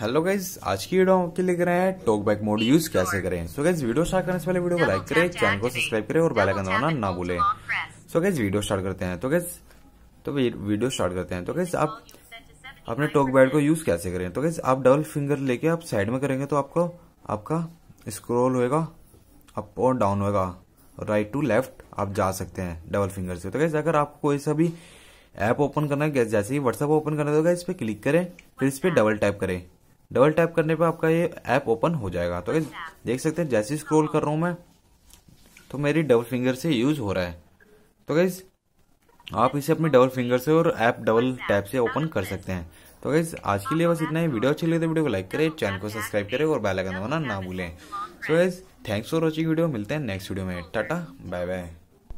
hello guys आज की video के लिए रहे हैं टॉक बैक मोड यूज कैसे करें सो गाइज वीडियो स्टार्ट करने से पहले वीडियो को लाइक करें चैनल को सब्सक्राइब करें और बेल आइकन दबाना ना भूलें सो गाइज वीडियो स्टार्ट करते हैं तो गाइज तो वीडियो स्टार्ट करते हैं तो गाइज आप अपने टॉक बैट को यूज कैसे करें तो गाइज आप डबल फिंगर लेके आप साइड में करेंगे तो आपको आपका स्क्रोल होगा अप और डाउन होगा राइट टू लेफ्ट आप जा सकते हैं डबल फिंगर से तो गैस अगर आपको कोई सा भी ऐप ओपन करना है जैसे ही व्हाट्सएप ओपन करना है तो इस पर क्लिक करें फिर इस पर डबल टाइप करें डबल टैप करने पर आपका ये ऐप ओपन हो जाएगा तो देख सकते हैं जैसे स्क्रोल कर रहा हूँ मैं तो मेरी डबल फिंगर से यूज हो रहा है तो गाइज आप इसे अपने डबल फिंगर से और ऐप डबल टैप से ओपन कर सकते हैं तो गाइज आज के लिए बस इतना ही वीडियो अच्छी लगे तो वीडियो को लाइक करें चैनल को सब्सक्राइब करें और बेल आइकन दबाना ना भूलें so guys thanks for watching video मिलते हैं नेक्स्ट वीडियो में टाटा बाय बाय